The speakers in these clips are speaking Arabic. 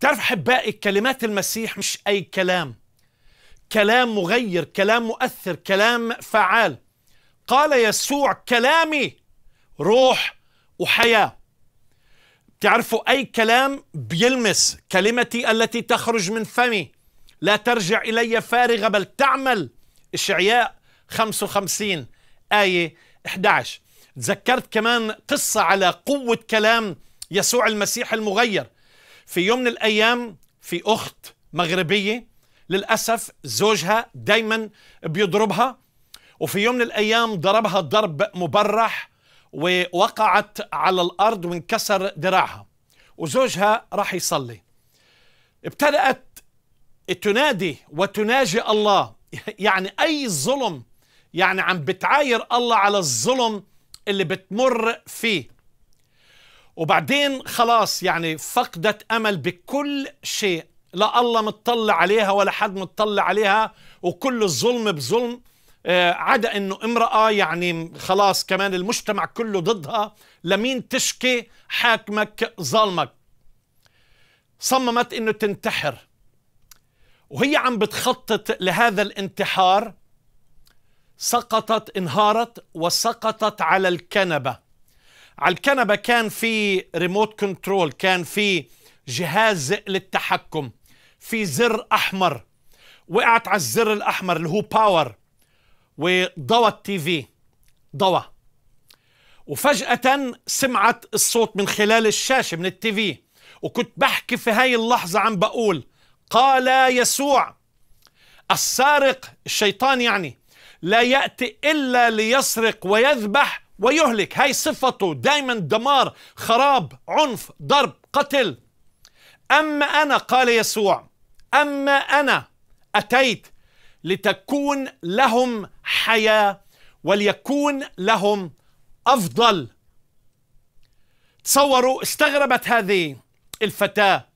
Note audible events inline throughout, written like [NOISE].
تعرف احبائي كلمات المسيح مش اي كلام كلام مغير كلام مؤثر كلام فعال قال يسوع كلامي روح وحياه تعرفوا اي كلام بيلمس كلمتي التي تخرج من فمي لا ترجع الي فارغه بل تعمل اشعياء 55 ايه 11 تذكرت كمان قصه على قوه كلام يسوع المسيح المغير في يوم من الأيام في أخت مغربية للأسف زوجها دايما بيضربها وفي يوم من الأيام ضربها ضرب مبرح ووقعت على الأرض وانكسر دراعها وزوجها راح يصلي ابتدأت تنادي وتناجي الله [LAUGHS] يعني أي ظلم يعني عم بتعاير الله على الظلم اللي بتمر فيه وبعدين خلاص يعني فقدت امل بكل شيء لا الله متطلع عليها ولا حد متطلع عليها وكل الظلم بظلم آه، عدا انه امراه يعني خلاص كمان المجتمع كله ضدها لمين تشكي حاكمك ظالمك صممت انه تنتحر وهي عم بتخطط لهذا الانتحار سقطت انهارت وسقطت على الكنبه على الكنبه كان في ريموت كنترول كان في جهاز للتحكم في زر احمر وقعت على الزر الاحمر اللي هو باور وضوى التي في ضوى وفجاه سمعت الصوت من خلال الشاشه من التي في وكنت بحكي في هاي اللحظه عم بقول قال يسوع السارق الشيطان يعني لا ياتي الا ليسرق ويذبح ويهلك هاي صفته دائما دمار خراب عنف ضرب قتل أما أنا قال يسوع أما أنا أتيت لتكون لهم حياة وليكون لهم أفضل تصوروا استغربت هذه الفتاة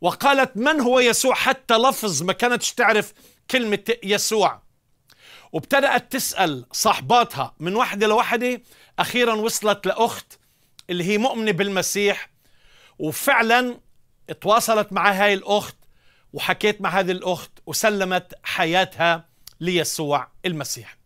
وقالت من هو يسوع حتى لفظ ما كانتش تعرف كلمة يسوع وابتدأت تسأل صاحباتها من وحدة لوحدة أخيرا وصلت لأخت اللي هي مؤمنة بالمسيح وفعلا تواصلت مع هاي الأخت وحكيت مع هذه الأخت وسلمت حياتها ليسوع المسيح